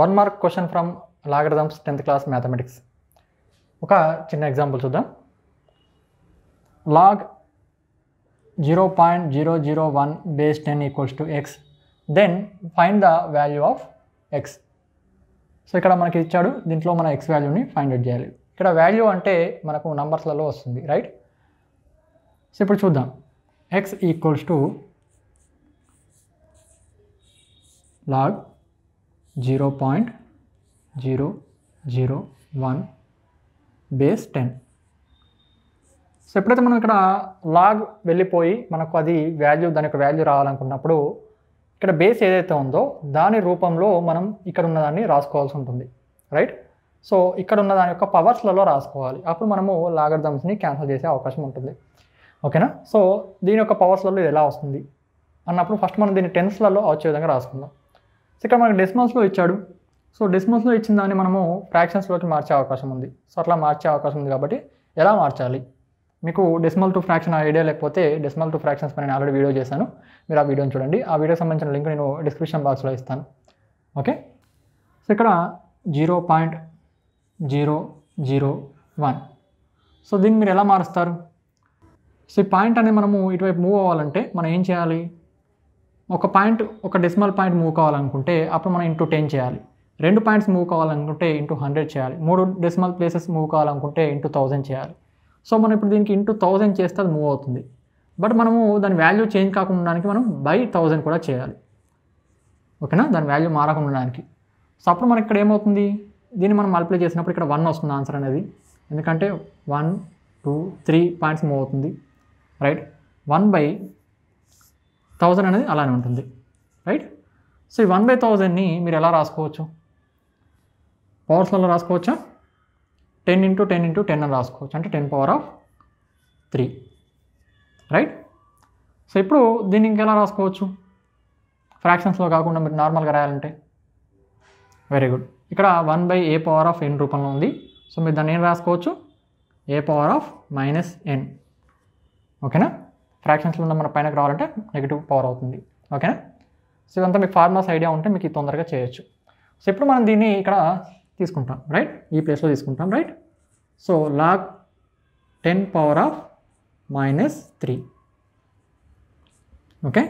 one mark question from logarithms tenth class mathematics ఒక చిన్న example చూద్దాం log zero point zero zero one base ten equals to x then find the value of x so ఇక్కడ మనకి ఇచ్చాడు దీంట్లో మన X వాల్యూని find out చేయాలి ఇక్కడ వాల్యూ అంటే మనకు నంబర్స్లలో వస్తుంది రైట్ సో ఇప్పుడు చూద్దాం x equals to log zero point zero zero one base ten so ఎప్పుడైతే మనం ఇక్కడ లాగ్ వెళ్ళిపోయి మనకు అది వాల్యూ దాని యొక్క వాల్యూ రావాలనుకున్నప్పుడు ఇక్కడ బేస్ ఏదైతే ఉందో దాని రూపంలో మనం ఇక్కడ ఉన్నదాన్ని రాసుకోవాల్సి ఉంటుంది రైట్ సో ఇక్కడ ఉన్న దాని యొక్క పవర్స్లలో రాసుకోవాలి అప్పుడు మనము లాగర్థమ్స్ని క్యాన్సిల్ చేసే అవకాశం ఉంటుంది ఓకేనా సో దీని యొక్క పవర్స్లలో ఇది ఎలా వస్తుంది అన్నప్పుడు ఫస్ట్ మనం దీన్ని టెన్స్లలో వచ్చే విధంగా రాసుకుందాం సో ఇక్కడ మనకు డెసిమల్స్లో ఇచ్చాడు సో డెసిమల్స్లో ఇచ్చిన దాన్ని మనము ఫ్రాక్షన్స్లోకి మార్చే అవకాశం ఉంది సో అట్లా మార్చే అవకాశం ఉంది కాబట్టి ఎలా మార్చాలి మీకు డెసిమల్ టు ఫ్రాక్షన్ ఐడియా లేకపోతే డెసిమల్ టు ఫ్రాక్షన్స్ నేను ఆల్రెడీ వీడియో చేశాను మీరు ఆ వీడియోని చూడండి ఆ వీడియోకి సంబంధించిన లింక్ నేను డిస్క్రిప్షన్ బాక్స్లో ఇస్తాను ఓకే సో ఇక్కడ zero point zero zero one so దీన్ని మీరు ఎలా మారుస్తారు సో ఈ పాయింట్ అనేది మనము ఇటువైపు మూవ్ అవ్వాలంటే మనం ఏం చేయాలి ఒక పాయింట్ ఒక డెసిమల్ పాయింట్ మూవ్ కావాలనుకుంటే అప్పుడు మనం ఇంటూ టెన్ చేయాలి రెండు పాయింట్స్ మూవ్ కావాలనుకుంటే ఇంటూ హండ్రెడ్ చేయాలి మూడు డెసిమల్ ప్లేసెస్ మూవ్ కావాలనుకుంటే ఇంటూ థౌజండ్ చేయాలి సో మనం ఇప్పుడు దీనికి ఇంటూ థౌజండ్ చేస్తే అది మూవ్ అవుతుంది బట్ మనము దాని వాల్యూ చేంజ్ కాకుండా ఉండడానికి మనం బై థౌజండ్ కూడా చేయాలి ఓకేనా దాని వాల్యూ మారకుండా ఉండడానికి సో అప్పుడు మనకి ఇక్కడ ఏమవుతుంది దీన్ని మనం మల్టిప్లై చేసినప్పుడు ఇక్కడ వన్ వస్తుంది ఆన్సర్ అనేది ఎందుకంటే one two three points move అవుతుంది రైట్ వన్ బై థౌజండ్ అనేది అలానే ఉంటుంది రైట్ సో ఈ వన్ బై థౌజండ్ని మీరు ఎలా రాసుకోవచ్చు పవర్స్లలో రాసుకోవచ్చా ten into ten into ten అని రాసుకోవచ్చు అంటే ten power of three right so ఇప్పుడు దీన్ని ఇంకెలా రాసుకోవచ్చు ఫ్రాక్షన్స్లో కాకుండా మీరు నార్మల్గా రాయాలంటే వెరీ గుడ్ ఇక్కడ one by a power of n రూపంలో ఉంది సో మీరు దాన్ని ఏం రాసుకోవచ్చు a power of minus n ఓకేనా ఫ్రాక్షన్స్లో ఉన్న మన పైనకు రావాలంటే నెగిటివ్ పవర్ అవుతుంది ఓకేనా సో ఇదంతా మీకు ఫార్ములాస్ ఐడియా ఉంటే మీకు తొందరగా చేయొచ్చు సో ఇప్పుడు మనం దీన్ని ఇక్కడ తీసుకుంటాం రైట్ ఈ ప్లేస్లో తీసుకుంటాం right so log ten power of minus three okay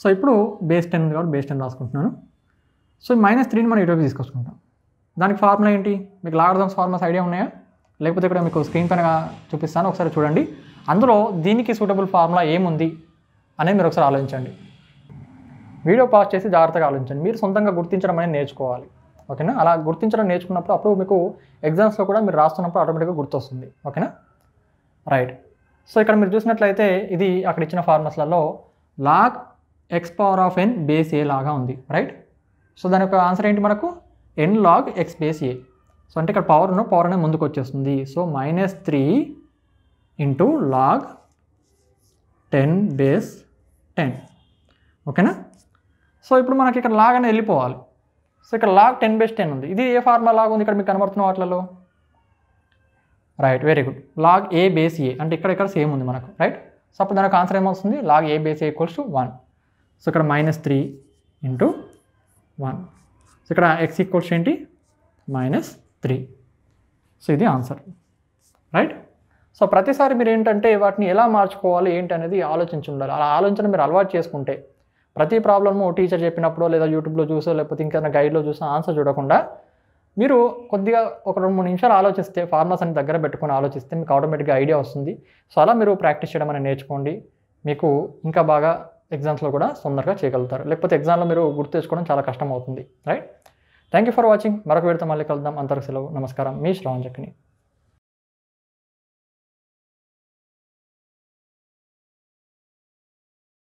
so ఇప్పుడు బేస్ టెన్ కాబట్టి బేస్ టెన్ రాసుకుంటున్నాను సో మైనస్ త్రీని మనం ఇటువైపు తీసుకొచ్చుకుంటాం దానికి ఫార్ములా ఏంటి మీకు లాగర్థమ్స్ ఫార్ములాస్ ఐడియా ఉన్నాయా లేకపోతే ఇక్కడ మీకు స్క్రీన్ పైన చూపిస్తాను ఒకసారి చూడండి అందులో దీనికి సూటబుల్ ఫార్ములా ఏముంది అనేది మీరు ఒకసారి ఆలోచించండి వీడియో పాస్ చేసి జాగ్రత్తగా ఆలోచించండి మీరు సొంతంగా గుర్తించడం అనేది నేర్చుకోవాలి ఓకేనా అలా గుర్తించడం నేర్చుకున్నప్పుడు అప్పుడు మీకు ఎగ్జామ్స్లో కూడా మీరు రాస్తున్నప్పుడు ఆటోమేటిక్గా గుర్తొస్తుంది ఓకేనా రైట్ సో ఇక్కడ మీరు చూసినట్లయితే ఇది అక్కడ ఇచ్చిన ఫార్ములాస్లలో log x power of n base a లాగా ఉంది రైట్ సో దాని యొక్క ఆన్సర్ ఏంటి మనకు n log x base a so అంటే ఇక్కడ పవర్ ఉన్న పవర్ అనేది ముందుకు వచ్చేస్తుంది so minus three into log ten base ten ఓకేనా సో ఇప్పుడు మనకి ఇక్కడ లాగ్ అనేది వెళ్ళిపోవాలి సో ఇక్కడ లాగ్ టెన్ బేస్ టెన్ ఉంది ఇది ఏ ఫార్మా లాగ్ ఉంది ఇక్కడ మీకు కనబడుతున్న వాటిలలో right very good log a base a అంటే ఇక్కడ ఇక్కడ సేమ్ ఉంది మనకు రైట్ సో అప్పుడు దానికి ఆన్సర్ ఏమొస్తుంది log a base a equals to one so ఇక్కడ minus three into one so ఇక్కడ ఎక్స్ ఈక్వల్స్ ఏంటి మైనస్ త్రీ సో ఇది ఆన్సర్ రైట్ సో ప్రతిసారి మీరు ఏంటంటే వాటిని ఎలా మార్చుకోవాలి ఏంటి అనేది ఆలోచించి ఉండాలి అలా ఆలోచన మీరు అలవాటు చేసుకుంటే ప్రతి ప్రాబ్లము టీచర్ చెప్పినప్పుడు లేదా యూట్యూబ్లో చూసో లేకపోతే ఇంకేమైనా గైడ్లో చూసినా ఆన్సర్ చూడకుండా మీరు కొద్దిగా ఒక రెండు మూడు నిమిషాలు ఆలోచిస్తే ఫార్మర్స్ అని దగ్గర పెట్టుకుని ఆలోచిస్తే మీకు ఆటోమేటిక్గా ఐడియా వస్తుంది సో అలా మీరు ప్రాక్టీస్ చేయడం అనేది నేర్చుకోండి మీకు ఇంకా బాగా ఎగ్జామ్స్లో కూడా తొందరగా చేయగలుగుతారు లేకపోతే ఎగ్జామ్లో మీరు గుర్తు తెచ్చుకోవడం చాలా కష్టం అవుతుంది right thank you for watching మరొక విడత మళ్ళీ కలుద్దాం అంతరకు సెలవు నమస్కారం మీ శ్రావణ్ చక్కని